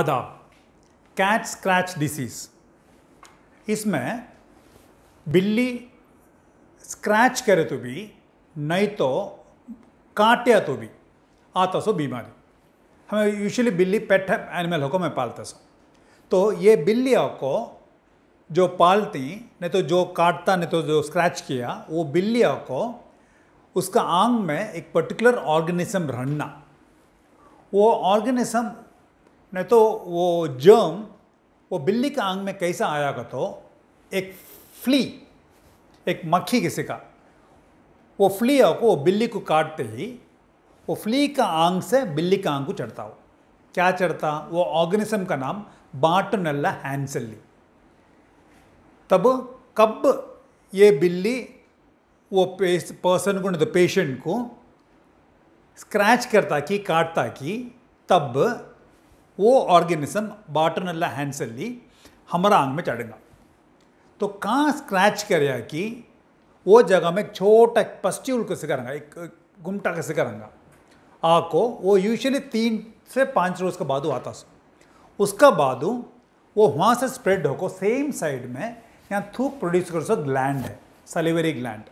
आदाब cat scratch disease इसमें बिल्ली स्क्रैच करे तो भी नहीं तो काटे तो भी आता सो बीमारी हमें यूजुअली बिल्ली पेट एनिमल होकर मैं पालता सो तो ये बिल्ली को जो पालती नहीं तो जो काटता नहीं तो जो स्क्रैच किया वो बिल्ली को उसका आंग में एक पर्टिकुलर ऑर्गेनिज्म रहना वो ऑर्गेनिज्म नहीं तो वो जर्म वो बिल्ली के आंग में कैसा का तो एक फ्ली एक मक्खी किसी का वो फ्ली को वो बिल्ली को काटते ही वो फ्ली का आंग से बिल्ली का आंग को चढ़ता हो क्या चढ़ता वो ऑर्गेनिज्म का नाम बाटनल्ला हैंसली तब कब ये बिल्ली वो पर्सन को तो पेशेंट को स्क्रैच करता कि काटता कि तब वो ऑर्गेनिज्म बाटनला हैंड से ली हमारा आंग में चढ़ेगा तो कहाँ स्क्रैच करेगा कि वो जगह में छोटा एक पस्ट्यूल कैसे करेंगे एक गुमटा कैसे करेंगे आपको वो यूजुअली तीन से पाँच रोज का बादू आता उसका बादू वो वहाँ से स्प्रेड होकर सेम साइड में यहाँ थूक प्रोड्यूस कर सकता ग्लैंड है सलिवरी ग्लैंड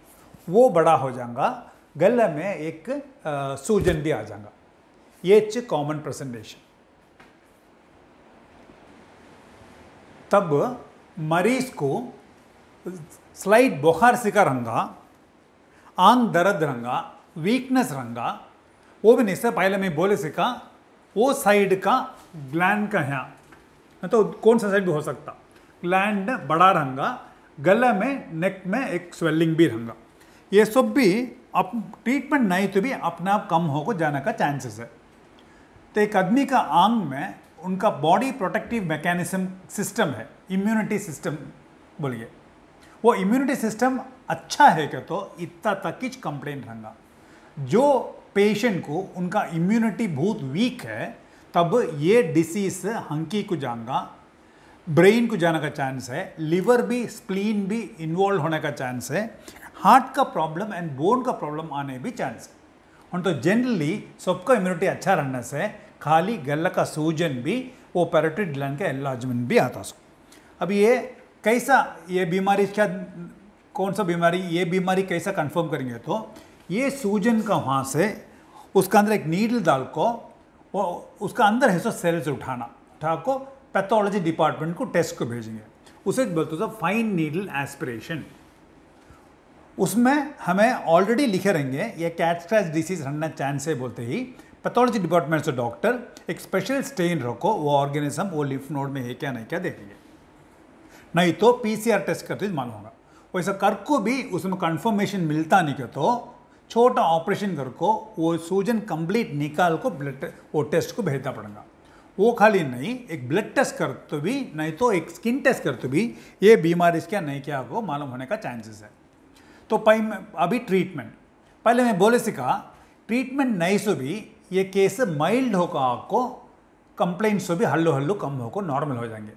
वो बड़ा हो जाएगा गले में एक सूजन भी आ जाएगा ये कॉमन प्रेजेंटेशन तब मरीज को स्लाइड बुखार सिका रंगा आंग दर्द रंगा वीकनेस रंगा वो भी नहीं पहले मैं बोले सिका वो साइड का ग्लैंड का है तो कौन सा साइड भी हो सकता ग्लैंड बड़ा रंगा गला में नेक में एक स्वेलिंग भी रंगा ये सब भी अप ट्रीटमेंट नहीं तो भी अपने आप कम होकर जाने का चांसेस है तो एक आदमी का आंग में उनका बॉडी प्रोटेक्टिव मैकेनिज्म सिस्टम है इम्यूनिटी सिस्टम बोलिए वो इम्यूनिटी सिस्टम अच्छा है क्या तो इतना तक किच कंप्लेन रहेगा जो पेशेंट को उनका इम्यूनिटी बहुत वीक है तब ये डिसीज़ हंकी को जाएगा ब्रेन को जाने का चांस है लिवर भी स्प्लीन भी इन्वॉल्व होने का चांस है हार्ट का प्रॉब्लम एंड बोन का प्रॉब्लम आने भी चांस है तो जनरली सबका इम्यूनिटी अच्छा रहने से खाली गल का सूजन भी वो पैरोटिड ग्लैंड का एनलार्जमेंट भी आता उसको अब ये कैसा ये बीमारी क्या कौन सा बीमारी ये बीमारी कैसा कंफर्म करेंगे तो ये सूजन का वहाँ से उसका अंदर एक नीडल डाल को वो उसका अंदर है सो सेल्स उठाना उठा को पैथोलॉजी डिपार्टमेंट को टेस्ट को भेजेंगे उसे बोलते थे फाइन नीडल एस्पिरेशन उसमें हमें ऑलरेडी लिखे रहेंगे ये कैच क्रैच डिसीज रहना चांस है बोलते ही पैथोलॉजी डिपार्टमेंट से डॉक्टर एक स्पेशल स्टेन रखो वो ऑर्गेनिज्म वो लिफ नोड में है क्या नहीं क्या देखेंगे नहीं तो पीसीआर टेस्ट करते हुए मालूम होगा वैसा कर को भी उसमें कंफर्मेशन मिलता नहीं क्या तो छोटा ऑपरेशन कर को वो सूजन कंप्लीट निकाल को ब्लड वो टेस्ट को भेजना पड़ेगा वो खाली नहीं एक ब्लड टेस्ट करते भी नहीं तो एक स्किन टेस्ट करते भी ये बीमारी क्या नहीं क्या को मालूम होने का चांसेस है तो पाई अभी ट्रीटमेंट पहले मैं बोले से कहा ट्रीटमेंट नहीं सो भी ये केस माइल्ड होकर आपको कंप्लेंट्स भी हल्लू हल्लू कम होकर नॉर्मल हो जाएंगे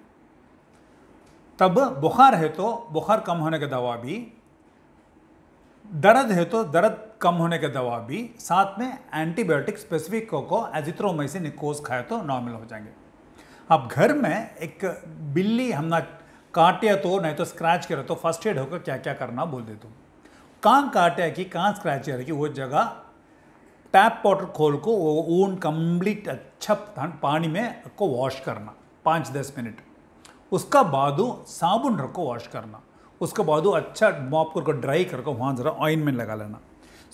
तब बुखार है तो बुखार कम होने का दवा भी दर्द है तो दर्द कम होने का दवा भी साथ में एंटीबायोटिक स्पेसिफिक को एजिथ्रोमाइसिन कोस खाए तो नॉर्मल हो जाएंगे अब घर में एक बिल्ली हमने काटे तो नहीं तो स्क्रैच करे तो फर्स्ट एड होकर क्या क्या करना बोल देते कहाँ काटे कि कहाँ स्क्रैच करे कि वो जगह टैप वाटर खोल को ऊन कंप्लीट अच्छा पानी में को वॉश करना पाँच दस मिनट उसका बाद साबुन रखो वॉश करना उसके बाद अच्छा मॉप करके ड्राई करके वहाँ ज़रा ऑइनमेंट लगा लेना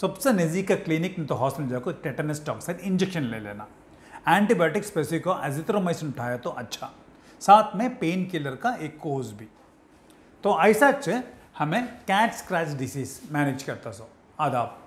सबसे नज़दीक का क्लिनिक नहीं तो हॉस्पिटल जाकर टेटनस टॉक्साइड इंजेक्शन ले लेना एंटीबायोटिक स्पेसिफिक एजिथ्रोमाइसिन उठाया तो अच्छा साथ में पेन किलर का एक कोर्स भी तो ऐसा हमें कैट स्क्रैच डिसीज मैनेज करता सो आदाब